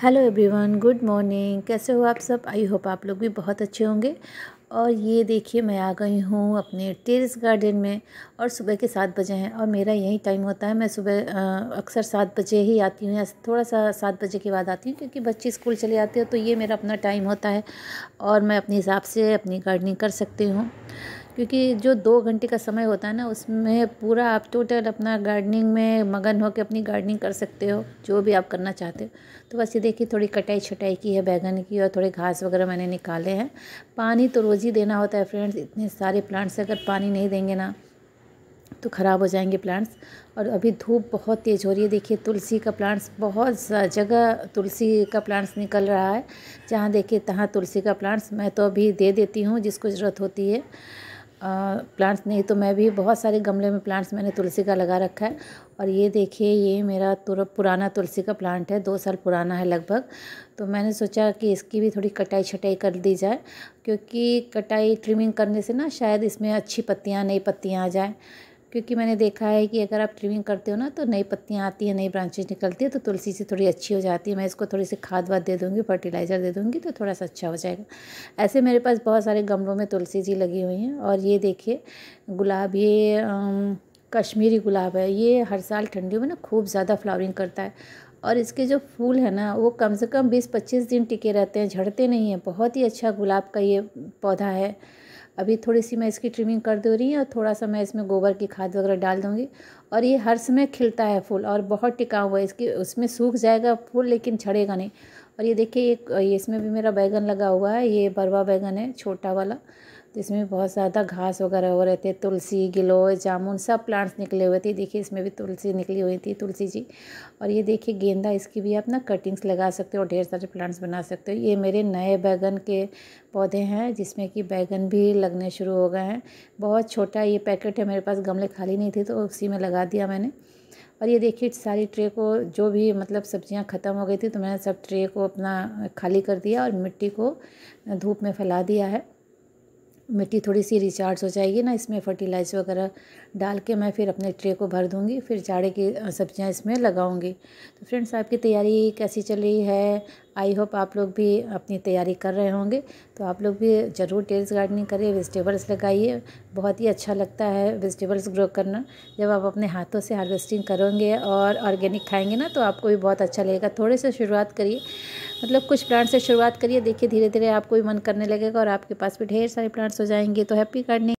hello everyone good morning कैसे हो आप सब आई होप आप लोग भी बहुत अच्छे होंगे और ये देखिए मैं आ गई हूँ अपने टेरिस गार्डन में और सुबह के सात बजे हैं और मेरा यही टाइम होता है मैं सुबह अक्सर सात बजे ही आती हूँ या थोड़ा सा सात बजे के बाद आती हूँ क्योंकि बच्चे स्कूल चले जाते हैं तो ये मेरा अपना टाइम होता है और मैं अपने हिसाब से अपनी गार्डनिंग कर सकती हूँ क्योंकि जो दो घंटे का समय होता है ना उसमें पूरा आप टोटल अपना गार्डनिंग में मगन हो के अपनी गार्डनिंग कर सकते हो जो भी आप करना चाहते हो तो बस ये देखिए थोड़ी कटाई छटाई की है बैगन की और थोड़े घास वगैरह मैंने निकाले हैं पानी तो रोज़ ही देना होता है फ्रेंड्स इतने सारे प्लांट्स अगर पानी नहीं देंगे ना तो ख़राब हो जाएंगे प्लांट्स और अभी धूप बहुत तेज़ हो रही है देखिए तुलसी का प्लांट्स बहुत जगह तुलसी का प्लांट्स निकल रहा है जहाँ देखिए तहाँ तुलसी का प्लांट्स मैं तो अभी दे देती हूँ जिसको ज़रूरत होती है प्लांट्स नहीं तो मैं भी बहुत सारे गमले में प्लांट्स मैंने तुलसी का लगा रखा है और ये देखिए ये मेरा तुर पुराना तुलसी का प्लांट है दो साल पुराना है लगभग तो मैंने सोचा कि इसकी भी थोड़ी कटाई छटाई कर दी जाए क्योंकि कटाई ट्रिमिंग करने से ना शायद इसमें अच्छी पत्तियाँ नई पत्तियाँ आ जाएँ क्योंकि मैंने देखा है कि अगर आप ट्रिमिंग करते हो ना तो नई पत्तियाँ आती हैं नई ब्रांचेज निकलती है तो तुलसी से थोड़ी अच्छी हो जाती है मैं इसको थोड़ी सी खाद वाद दे दूँगी फर्टिलाइज़र दे दूँगी तो थोड़ा सा अच्छा हो जाएगा ऐसे मेरे पास बहुत सारे गमलों में तुलसी जी लगी हुई हैं और ये देखिए गुलाब ये कश्मीरी गुलाब है ये हर साल ठंडियों में ना खूब ज़्यादा फ्लावरिंग करता है और इसके जो फूल है ना वो कम से कम बीस पच्चीस दिन टिके रहते हैं झड़ते नहीं हैं बहुत ही अच्छा गुलाब का ये पौधा है अभी थोड़ी सी मैं इसकी ट्रिमिंग कर दे रही हूँ और थोड़ा सा मैं इसमें गोबर की खाद वगैरह डाल दूँगी और ये हर समय खिलता है फूल और बहुत टिकाऊ हुआ है इसकी उसमें सूख जाएगा फूल लेकिन छड़ेगा नहीं और ये देखिए एक इसमें भी मेरा बैगन लगा हुआ है ये बरवा बैगन है छोटा वाला तो इसमें बहुत ज़्यादा घास वगैरह हो रहे थे तुलसी गिलोय जामुन सब प्लांट्स निकले हुए थे देखिए इसमें भी तुलसी निकली हुई थी तुलसी जी और ये देखिए गेंदा इसकी भी आप ना कटिंग्स लगा सकते हो और ढेर सारे प्लांट्स बना सकते हो ये मेरे नए बैगन के पौधे हैं जिसमें कि बैगन भी लगने शुरू हो गए हैं बहुत छोटा ये पैकेट है मेरे पास गमले खाली नहीं थे तो उसी में लगा दिया मैंने और ये देखिए सारी ट्रे को जो भी मतलब सब्जियां ख़त्म हो गई थी तो मैंने सब ट्रे को अपना खाली कर दिया और मिट्टी को धूप में फैला दिया है मिट्टी थोड़ी सी रिचार्ज हो जाएगी ना इसमें फर्टिलाइज़ वगैरह डाल के मैं फिर अपने ट्रे को भर दूँगी फिर जाड़े की सब्जियां इसमें लगाऊंगी तो फ्रेंड्स आपकी तैयारी कैसी चल रही है आई होप आप लोग भी अपनी तैयारी कर रहे होंगे तो आप लोग भी ज़रूर टेरिस गार्डनिंग करिए वेजिटेबल्स लगाइए बहुत ही अच्छा लगता है वेजिटेबल्स ग्रो करना जब आप अपने हाथों से हार्वेस्टिंग करोगे और ऑर्गेनिक खाएंगे ना तो आपको भी बहुत अच्छा लगेगा थोड़े से शुरुआत करिए मतलब कुछ प्लांट से शुरुआत करिए देखिए धीरे धीरे आपको भी मन करने लगेगा और आपके पास भी ढेर सारे प्लांट्स हो जाएंगे तो हैप्पी गार्डनिंग